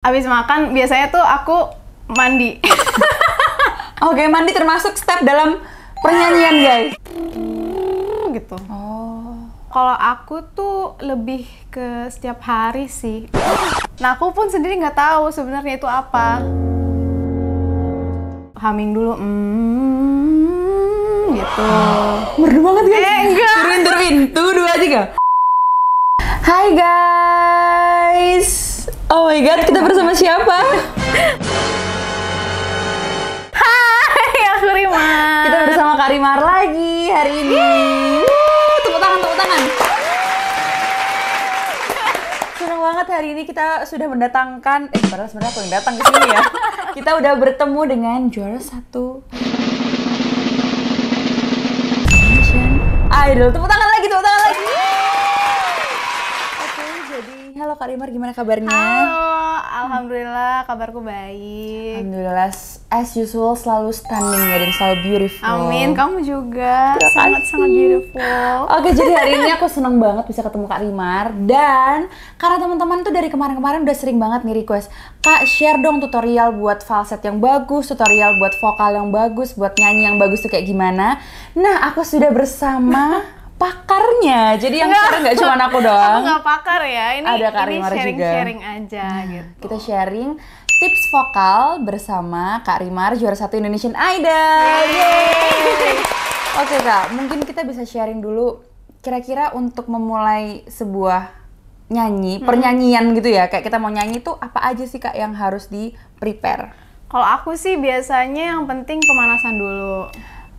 Abis makan biasanya tuh aku mandi. Oke, okay, mandi termasuk step dalam pernyanyian, guys. Gitu. Oh. Kalau aku tuh lebih ke setiap hari sih. Nah, aku pun sendiri nggak tahu sebenarnya itu apa. Haming dulu, mm, gitu. Merdu banget ya? Eh, enggak. Turun, turun. Tuh, dua, tiga. Hai, guys. Oh my god, kita bersama siapa? Hai, aku Rima. Kita bersama Karimar lagi hari ini. Yeay. Tepuk tangan, tepuk tangan. Senang banget hari ini kita sudah mendatangkan, eh padahal sebenarnya aku yang datang ke sini ya. Kita udah bertemu dengan juara satu Idol. Tepuk tangan halo Kak Rimar, gimana kabarnya? Halo, Alhamdulillah kabarku baik. Alhamdulillah, as usual selalu stunning ya dan selalu beautiful. Amin, kamu juga sangat-sangat beautiful. Oke, jadi hari ini aku seneng banget bisa ketemu Kak Rimar dan karena teman-teman tuh dari kemarin-kemarin udah sering banget nih request, Kak share dong tutorial buat falset yang bagus, tutorial buat vokal yang bagus, buat nyanyi yang bagus tuh kayak gimana. Nah, aku sudah bersama pakarnya. Jadi yang share sekarang nggak cuma aku doang. Aku nggak pakar ya. Ini ada ini sharing-sharing sharing aja nah, gitu. Kita sharing tips vokal bersama Kak Rimar juara satu Indonesian Idol. Yeay. Oke Kak, mungkin kita bisa sharing dulu kira-kira untuk memulai sebuah nyanyi, hmm. pernyanyian gitu ya. Kayak kita mau nyanyi tuh apa aja sih Kak yang harus di prepare? Kalau aku sih biasanya yang penting pemanasan dulu.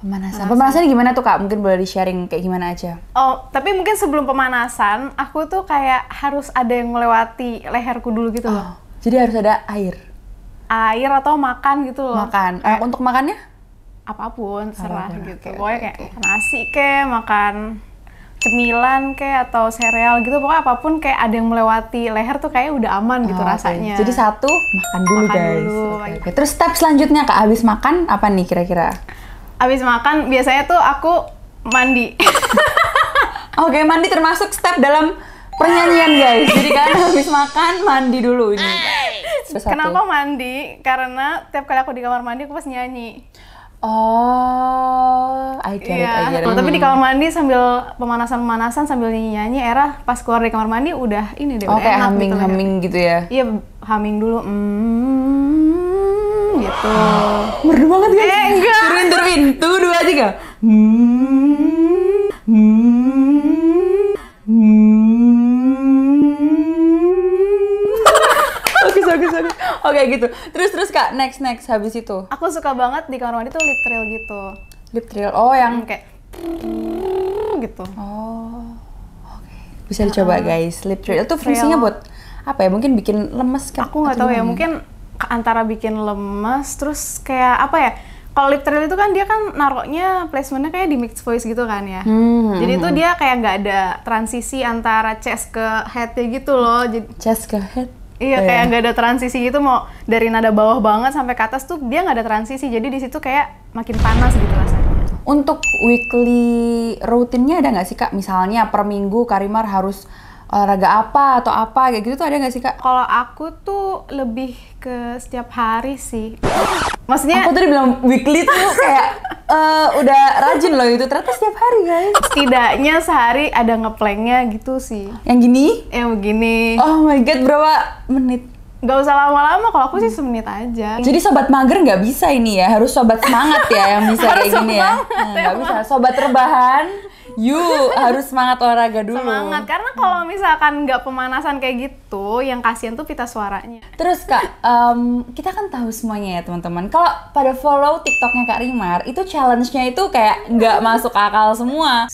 Pemanasan. Pemanasan gimana tuh kak? Mungkin boleh di sharing kayak gimana aja. Oh, tapi mungkin sebelum pemanasan, aku tuh kayak harus ada yang melewati leherku dulu gitu loh. Oh, jadi harus ada air. Air atau makan gitu loh. Makan. Eh, untuk makannya? Apapun, oh, serah oh, gitu. Okay, pokoknya kayak okay. nasi ke, makan cemilan ke atau sereal gitu pokoknya apapun kayak ada yang melewati leher tuh kayak udah aman oh, gitu oh, rasanya. Jadi satu makan dulu makan guys. Dulu. Okay, iya. okay. Terus step selanjutnya kak habis makan apa nih kira-kira? abis makan biasanya tuh aku mandi. Oke, okay, mandi termasuk step dalam pernyanyian guys. Jadi kan habis makan mandi dulu ini. Kenapa mandi? Karena tiap kali aku di kamar mandi aku pas nyanyi. Oh, I get yeah. I iya, get it. Oh, tapi di hmm. kamar mandi sambil pemanasan-pemanasan sambil nyanyi-nyanyi, era pas keluar dari kamar mandi udah ini deh. Oke okay, oh, gitu humming-humming gitu, gitu ya? Iya, humming dulu. Mm, gitu merdu banget ya eh, enggak Turun turun. tuh dua tiga oke oke oke oke gitu terus terus kak next next habis itu aku suka banget di kamar mandi tuh lip trail gitu lip trail oh yang hmm, kayak gitu oh oke bisa dicoba guys lip trail itu fungsinya buat apa ya mungkin bikin lemes kan aku nggak tahu ya mungkin antara bikin lemes terus kayak apa ya kalau lip trail itu kan dia kan naroknya placementnya kayak di mixed voice gitu kan ya hmm. hmm jadi itu hmm. dia kayak nggak ada transisi antara chest ke head ya gitu loh jadi, chest ke head iya oh, kayak nggak iya. ada transisi gitu mau dari nada bawah banget sampai ke atas tuh dia nggak ada transisi jadi di situ kayak makin panas gitu rasanya untuk weekly rutinnya ada nggak sih kak misalnya per minggu Karimar harus olahraga apa atau apa kayak gitu tuh ada nggak sih kak? Kalau aku tuh lebih ke setiap hari sih. Maksudnya aku tadi bilang weekly tuh kayak uh, udah rajin loh itu ternyata setiap hari guys. Setidaknya sehari ada ngeplengnya gitu sih. Yang gini? Yang begini. Oh my god berapa menit? Gak usah lama-lama, kalau aku sih semenit aja. Jadi sobat mager nggak bisa ini ya, harus sobat semangat ya yang bisa kayak gini ya. Nah, nggak gak bisa, sobat rebahan you harus semangat olahraga dulu. Semangat karena kalau hmm. misalkan nggak pemanasan kayak gitu, yang kasihan tuh pita suaranya. Terus kak, um, kita kan tahu semuanya ya teman-teman. Kalau pada follow tiktoknya kak Rimar, itu challenge-nya itu kayak nggak masuk akal semua.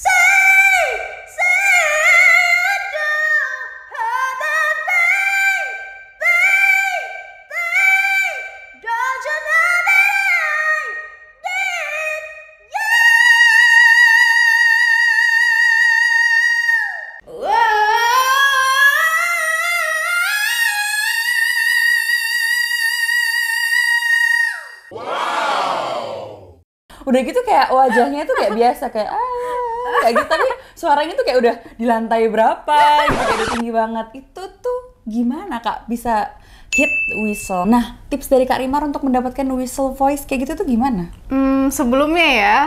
udah gitu kayak wajahnya tuh kayak biasa kayak ah kayak gitu tapi suaranya tuh kayak udah di lantai berapa gitu kayak udah tinggi banget itu tuh gimana kak bisa hit whistle. Nah, tips dari Kak Rimar untuk mendapatkan whistle voice kayak gitu tuh gimana? Hmm, sebelumnya ya,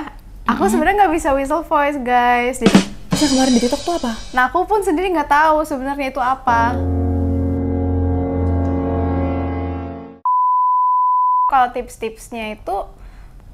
aku hmm. sebenarnya nggak bisa whistle voice, guys. Jadi, bisa kemarin di TikTok tuh apa? Nah, aku pun sendiri nggak tahu sebenarnya itu apa. Kalau tips-tipsnya itu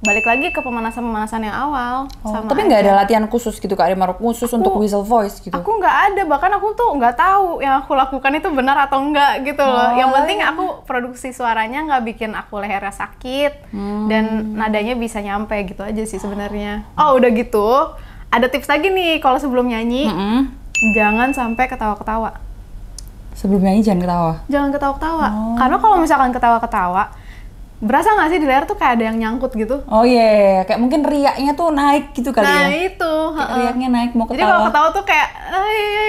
balik lagi ke pemanasan-pemanasan yang awal. Oh, sama tapi nggak ada latihan khusus gitu kak maruk khusus aku, untuk whistle voice gitu? Aku nggak ada, bahkan aku tuh nggak tahu yang aku lakukan itu benar atau enggak gitu oh, loh. yang penting iya. aku produksi suaranya nggak bikin aku lehernya sakit hmm. dan nadanya bisa nyampe gitu aja sih sebenarnya. Oh udah gitu, ada tips lagi nih kalau sebelum nyanyi mm -hmm. jangan sampai ketawa-ketawa. Sebelum nyanyi jangan ketawa. Jangan ketawa-ketawa. Oh. Karena kalau misalkan ketawa-ketawa berasa nggak sih di leher tuh kayak ada yang nyangkut gitu? Oh iya, yeah. Iya. kayak mungkin riaknya tuh naik gitu kali nah, ya. Nah itu. Kayak riaknya naik mau ketawa. Jadi kalau ketawa tuh kayak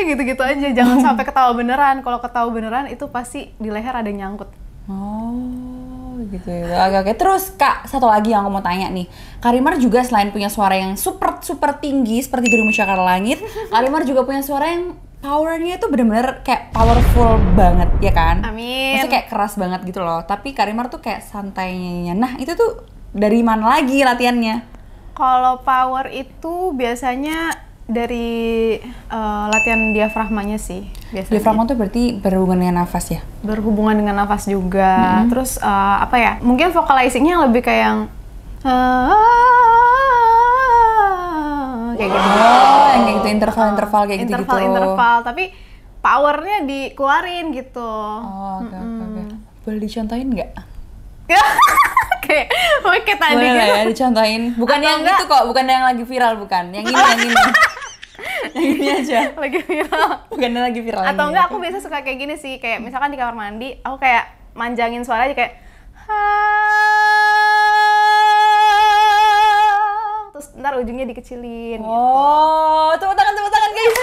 gitu-gitu aja, jangan sampai ketawa beneran. Kalau ketawa beneran itu pasti di leher ada yang nyangkut. Oh gitu ya. Oke, okay. Terus Kak, satu lagi yang aku mau tanya nih. Karimar juga selain punya suara yang super super tinggi seperti gerimu cakar langit, Karimar juga punya suara yang powernya itu bener-bener kayak powerful banget ya kan Amin Maksudnya kayak keras banget gitu loh Tapi Karimar tuh kayak santainya Nah itu tuh dari mana lagi latihannya? Kalau power itu biasanya dari uh, latihan diafragmanya sih biasanya. Diafragma tuh berarti berhubungan dengan nafas ya? Berhubungan dengan nafas juga. Mm -hmm. Terus uh, apa ya? Mungkin vocalizingnya lebih kayak yang eh, kayak gitu. Oh, yang kayak gitu interval-interval kayak gitu. Interval-interval, tapi powernya dikeluarin gitu. Oh, oke okay, oke. Okay, okay. Boleh dicontohin nggak? kayak kayak tadi Boleh gitu. ya dicontohin. Bukan Atau yang enggak. itu kok, bukan yang lagi viral bukan. Yang ini yang ini. yang ini aja. Lagi viral. Bukan yang lagi viral. Atau enggak aku biasa suka kayak gini sih, kayak misalkan di kamar mandi, aku kayak manjangin suara aja kayak ntar ujungnya dikecilin gitu. oh gitu. tepuk tangan tepuk tangan guys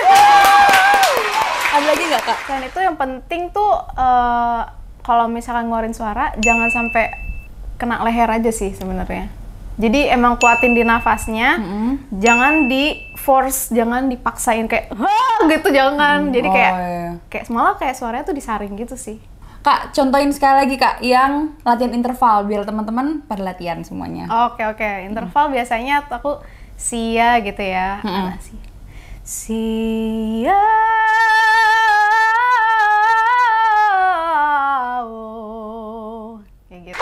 ada lagi nggak kak dan itu yang penting tuh uh, kalau misalkan ngeluarin suara jangan sampai kena leher aja sih sebenarnya jadi emang kuatin di nafasnya, mm -hmm. jangan di force, jangan dipaksain kayak gitu jangan. Jadi kayak oh, iya. kayak semalam kayak suaranya tuh disaring gitu sih. Kak, contohin sekali lagi Kak yang latihan interval biar teman-teman pada latihan semuanya. Oke, oke. Interval hmm. biasanya aku sia gitu ya. Hmm. sih? Sia kayak gitu.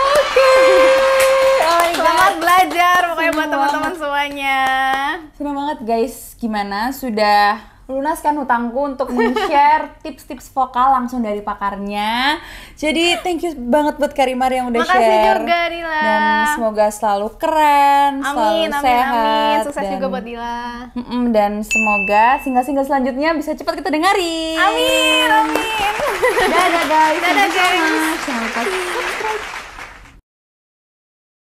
Selamat belajar teman-teman semuanya. Senang banget guys. Gimana sudah lunaskan hutangku untuk men-share tips-tips vokal langsung dari pakarnya. Jadi thank you banget buat Karimar yang udah Makasih share. Makasih juga Dila. Dan semoga selalu keren, amin, selalu amin, sehat. Amin, sukses dan, juga buat Dila. dan semoga single-single selanjutnya bisa cepat kita dengarin. Amin, amin. Dadah guys. Dadah guys. Jangan lupa